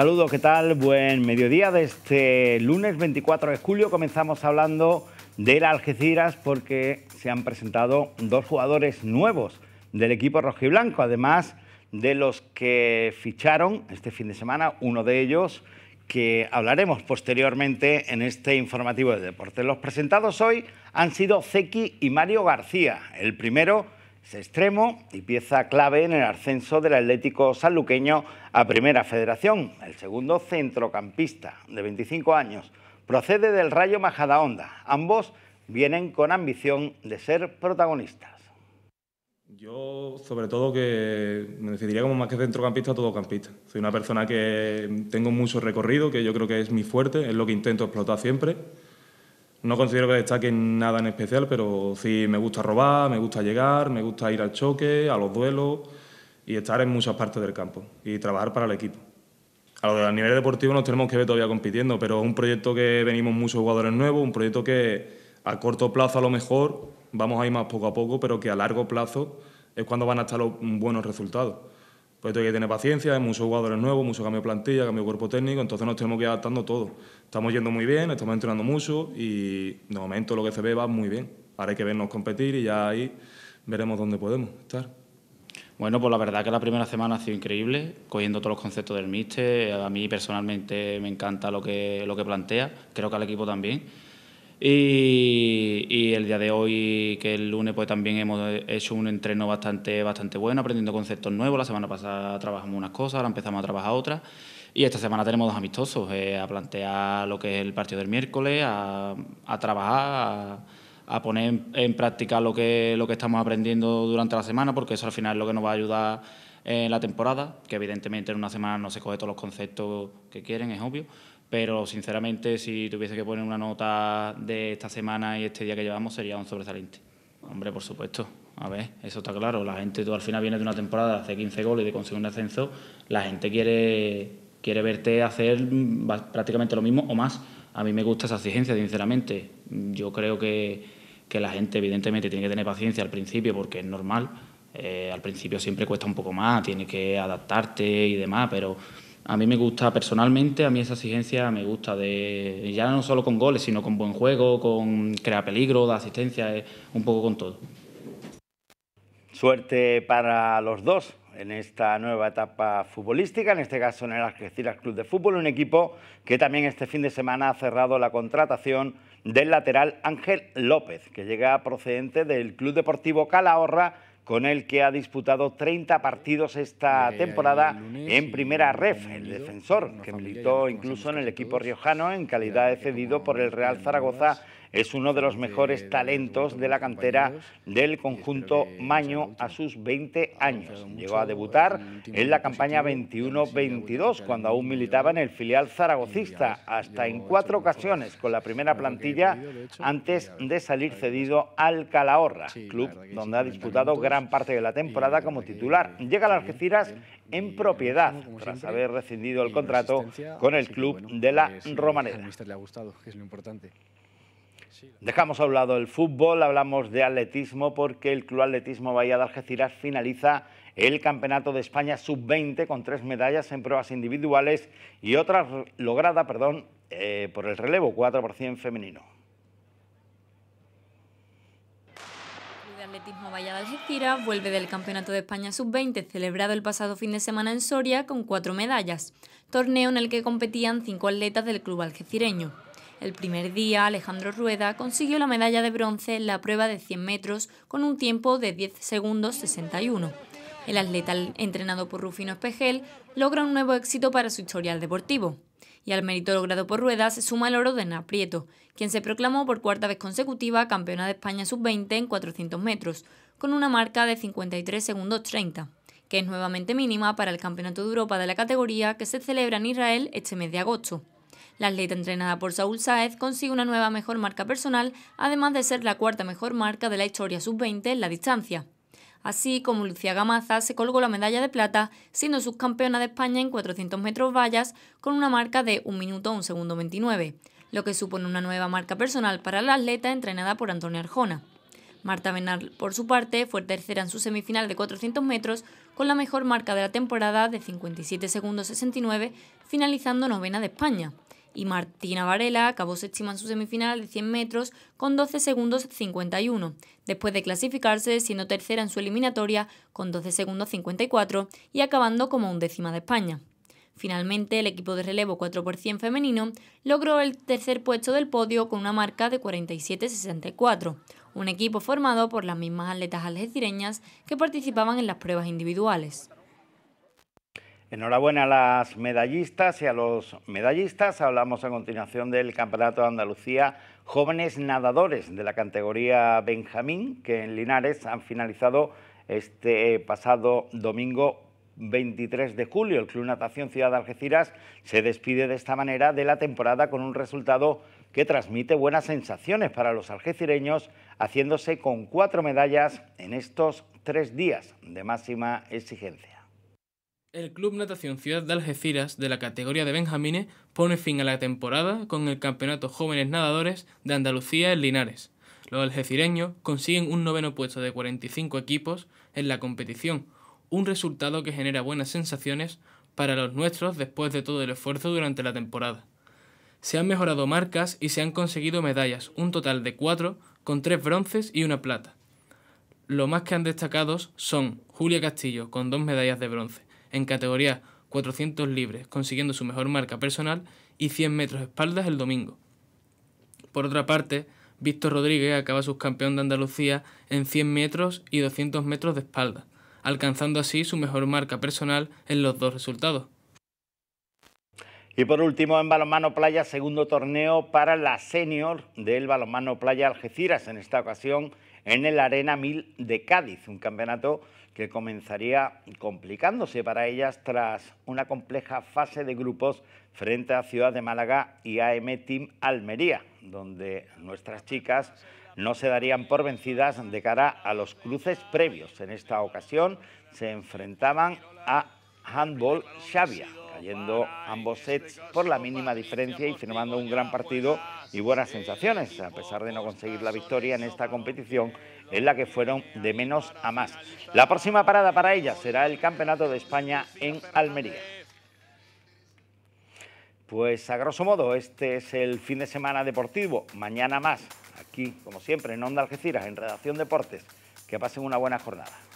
Saludos, ¿qué tal? Buen mediodía. de este lunes 24 de julio comenzamos hablando del Algeciras porque se han presentado dos jugadores nuevos del equipo rojiblanco, además de los que ficharon este fin de semana, uno de ellos que hablaremos posteriormente en este informativo de deporte. Los presentados hoy han sido Zeki y Mario García. El primero ...se extremo y pieza clave en el ascenso del Atlético Sanluqueño a Primera Federación, el segundo centrocampista de 25 años, procede del Rayo Majadahonda. Ambos vienen con ambición de ser protagonistas. Yo, sobre todo, que me decidiría como más que centrocampista, todocampista. Soy una persona que tengo mucho recorrido, que yo creo que es mi fuerte, es lo que intento explotar siempre. No considero que destaque nada en especial, pero sí me gusta robar, me gusta llegar, me gusta ir al choque, a los duelos y estar en muchas partes del campo y trabajar para el equipo. A, lo de, a nivel deportivo nos tenemos que ver todavía compitiendo, pero es un proyecto que venimos muchos jugadores nuevos, un proyecto que a corto plazo a lo mejor vamos a ir más poco a poco, pero que a largo plazo es cuando van a estar los buenos resultados. Pues hay que tener paciencia, hay muchos jugadores nuevos, mucho cambio de plantilla, cambio de cuerpo técnico, entonces nos tenemos que ir adaptando todo. Estamos yendo muy bien, estamos entrenando mucho y de momento lo que se ve va muy bien. Ahora hay que vernos competir y ya ahí veremos dónde podemos estar. Bueno, pues la verdad que la primera semana ha sido increíble, cogiendo todos los conceptos del míster. A mí personalmente me encanta lo que, lo que plantea, creo que al equipo también. Y, el día de hoy, que el lunes, pues también hemos hecho un entreno bastante, bastante bueno, aprendiendo conceptos nuevos. La semana pasada trabajamos unas cosas, ahora empezamos a trabajar otras. Y esta semana tenemos dos amistosos, eh, a plantear lo que es el partido del miércoles, a, a trabajar, a, poner en, práctica lo que, lo que estamos aprendiendo durante la semana, porque eso al final es lo que nos va a ayudar en la temporada, que evidentemente en una semana no se coge todos los conceptos que quieren, es obvio pero sinceramente si tuviese que poner una nota de esta semana y este día que llevamos sería un sobresaliente. Hombre, por supuesto. A ver, eso está claro. La gente, tú al final vienes de una temporada hace 15 goles y de conseguir un ascenso. La gente quiere, quiere verte hacer mm, prácticamente lo mismo o más. A mí me gusta esa exigencia, sinceramente. Yo creo que, la gente, evidentemente, tiene que tener paciencia al principio porque es normal. Eh, al principio siempre cuesta un poco más, tienes que adaptarte y demás, pero a mí me gusta personalmente, a mí esa exigencia me gusta, de ya no solo con goles, sino con buen juego, con crear peligro, de asistencia, eh, un poco con todo. Suerte para los dos en esta nueva etapa futbolística, en este caso en el Algeciras Club de Fútbol, un equipo que también este fin de semana ha cerrado la contratación del lateral Ángel López, que llega procedente del Club Deportivo Calahorra con el que ha disputado 30 partidos esta temporada en primera ref, el defensor, que militó incluso en el equipo riojano en calidad de cedido por el Real Zaragoza es uno de los mejores talentos de la cantera del conjunto Maño a sus 20 años. Llegó a debutar en la campaña 21-22 cuando aún militaba en el filial zaragocista, hasta en cuatro ocasiones con la primera plantilla antes de salir cedido al Calahorra, club donde ha disputado gran parte de la temporada como titular. Llega a Algeciras en propiedad, tras haber rescindido el contrato con el club de la pues, eh, Romaneda. le ha gustado, que es lo importante. Dejamos a un lado el fútbol, hablamos de atletismo porque el Club Atletismo Bahía de Algeciras finaliza el Campeonato de España Sub-20 con tres medallas en pruebas individuales y otra lograda perdón, eh, por el relevo 4% femenino. atletismo Valle de vuelve del Campeonato de España Sub-20 celebrado el pasado fin de semana en Soria con cuatro medallas, torneo en el que competían cinco atletas del club algecireño. El primer día, Alejandro Rueda consiguió la medalla de bronce en la prueba de 100 metros con un tiempo de 10 segundos 61. El atleta entrenado por Rufino Espejel logra un nuevo éxito para su historial deportivo y al mérito logrado por Rueda se suma el oro de Naprieto, Prieto, quien se proclamó por cuarta vez consecutiva campeona de España sub-20 en 400 metros, con una marca de 53 segundos 30, que es nuevamente mínima para el Campeonato de Europa de la categoría que se celebra en Israel este mes de agosto. La atleta entrenada por Saúl Saez consigue una nueva mejor marca personal, además de ser la cuarta mejor marca de la historia sub-20 en la distancia así como Lucía Gamaza se colgó la medalla de plata, siendo subcampeona de España en 400 metros vallas con una marca de 1 minuto 1 segundo 29, lo que supone una nueva marca personal para la atleta entrenada por Antonio Arjona. Marta Benal, por su parte, fue tercera en su semifinal de 400 metros con la mejor marca de la temporada de 57 segundos 69, finalizando novena de España y Martina Varela acabó séptima en su semifinal de 100 metros con 12 segundos 51, después de clasificarse siendo tercera en su eliminatoria con 12 segundos 54 y acabando como undécima de España. Finalmente, el equipo de relevo 4% femenino logró el tercer puesto del podio con una marca de 47-64, un equipo formado por las mismas atletas algecireñas que participaban en las pruebas individuales. Enhorabuena a las medallistas y a los medallistas. Hablamos a continuación del Campeonato de Andalucía Jóvenes Nadadores de la categoría Benjamín, que en Linares han finalizado este pasado domingo 23 de julio. El Club Natación Ciudad de Algeciras se despide de esta manera de la temporada con un resultado que transmite buenas sensaciones para los algecireños, haciéndose con cuatro medallas en estos tres días de máxima exigencia. El Club Natación Ciudad de Algeciras de la categoría de Benjamines pone fin a la temporada con el Campeonato Jóvenes Nadadores de Andalucía en Linares. Los algecireños consiguen un noveno puesto de 45 equipos en la competición, un resultado que genera buenas sensaciones para los nuestros después de todo el esfuerzo durante la temporada. Se han mejorado marcas y se han conseguido medallas, un total de cuatro, con tres bronces y una plata. Lo más que han destacado son Julia Castillo, con dos medallas de bronce, en categoría 400 libres, consiguiendo su mejor marca personal y 100 metros de espaldas el domingo. Por otra parte, Víctor Rodríguez acaba subcampeón de Andalucía en 100 metros y 200 metros de espaldas, alcanzando así su mejor marca personal en los dos resultados. Y por último, en balonmano playa, segundo torneo para la senior del balonmano playa Algeciras, en esta ocasión en el Arena 1000 de Cádiz, un campeonato que comenzaría complicándose para ellas tras una compleja fase de grupos frente a Ciudad de Málaga y AM Team Almería, donde nuestras chicas no se darían por vencidas de cara a los cruces previos. En esta ocasión se enfrentaban a Handball Xavia, yendo ambos sets por la mínima diferencia y firmando un gran partido y buenas sensaciones, a pesar de no conseguir la victoria en esta competición en la que fueron de menos a más. La próxima parada para ella será el Campeonato de España en Almería. Pues a grosso modo, este es el fin de semana deportivo. Mañana más, aquí, como siempre, en Onda Algeciras, en Redacción Deportes. Que pasen una buena jornada.